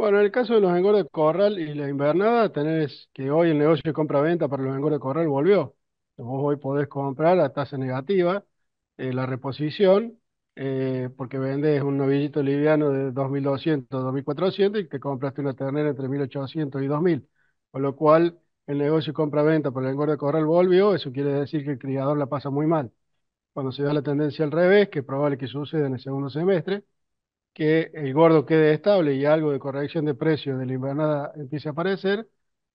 Bueno, en el caso de los engordes de corral y la invernada, tenés que hoy el negocio de compra-venta para los engordes de corral volvió. Vos hoy podés comprar a tasa negativa eh, la reposición, eh, porque vendes un novillito liviano de 2.200, 2.400 y te compraste una ternera entre 1.800 y 2.000. Con lo cual, el negocio de compra-venta para el engordo de corral volvió, eso quiere decir que el criador la pasa muy mal. Cuando se da la tendencia al revés, que es probable que suceda en el segundo semestre, que el gordo quede estable y algo de corrección de precio de la invernada empiece a aparecer,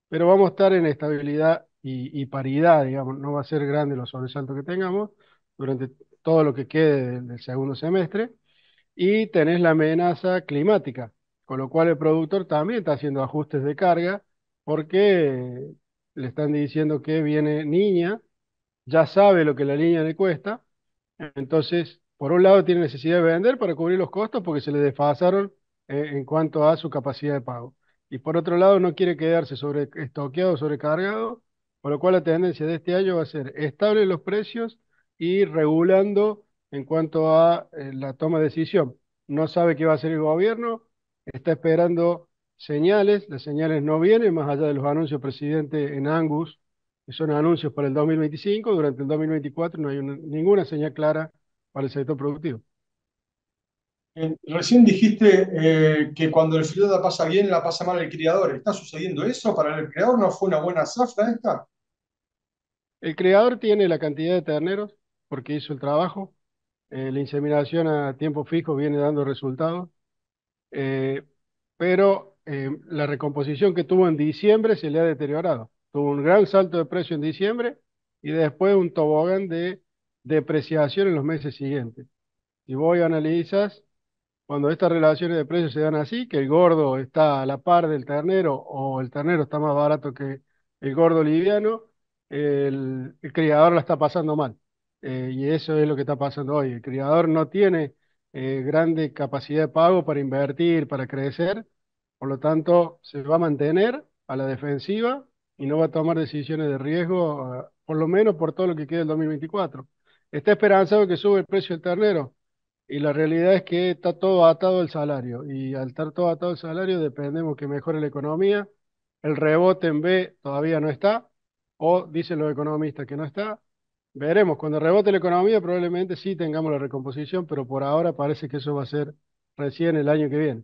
pero vamos a estar en estabilidad y, paridad, digamos, no va a ser grande los sobresaltos que tengamos durante todo lo que quede del, del segundo semestre, y tenés la amenaza climática, con lo cual el productor también está haciendo ajustes de carga porque le están diciendo que viene niña, ya sabe lo que la niña le cuesta, entonces por un lado tiene necesidad de vender para cubrir los costos porque se le desfasaron eh, en cuanto a su capacidad de pago. Y por otro lado no quiere quedarse sobre estoqueado, sobrecargado, por lo cual la tendencia de este año va a ser estable los precios y regulando en cuanto a eh, la toma de decisión. No sabe qué va a hacer el gobierno, está esperando señales, las señales no vienen más allá de los anuncios presidente en Angus, que son anuncios para el 2025, durante el 2024 no hay ninguna señal clara para el sector productivo. Eh, recién dijiste eh, que cuando el filo la pasa bien, la pasa mal el criador. ¿Está sucediendo eso? ¿Para el criador no fue una buena zafra esta? El criador tiene la cantidad de terneros porque hizo el trabajo. Eh, la inseminación a tiempo fijo viene dando resultados. pero la recomposición que tuvo en diciembre se le ha deteriorado. Tuvo un gran salto de precio en diciembre y después un tobogán de depreciación en los meses siguientes. Si voy analizas cuando estas relaciones de precios se dan así, que el gordo está a la par del ternero o el ternero está más barato que el gordo liviano, el, criador la está pasando mal. Eh, y eso es lo que está pasando hoy. El criador no tiene eh, grande capacidad de pago para invertir, para crecer, por lo tanto se va a mantener a la defensiva y no va a tomar decisiones de riesgo, eh, por lo menos por todo lo que queda el 2024 está esperanzado que sube el precio del ternero y la realidad es que está todo atado al salario y al estar todo atado al salario dependemos que mejore la economía, el rebote en B todavía no está o dicen los economistas que no está. Veremos, cuando rebote la economía probablemente sí tengamos la recomposición, pero por ahora parece que eso va a ser recién el año que viene.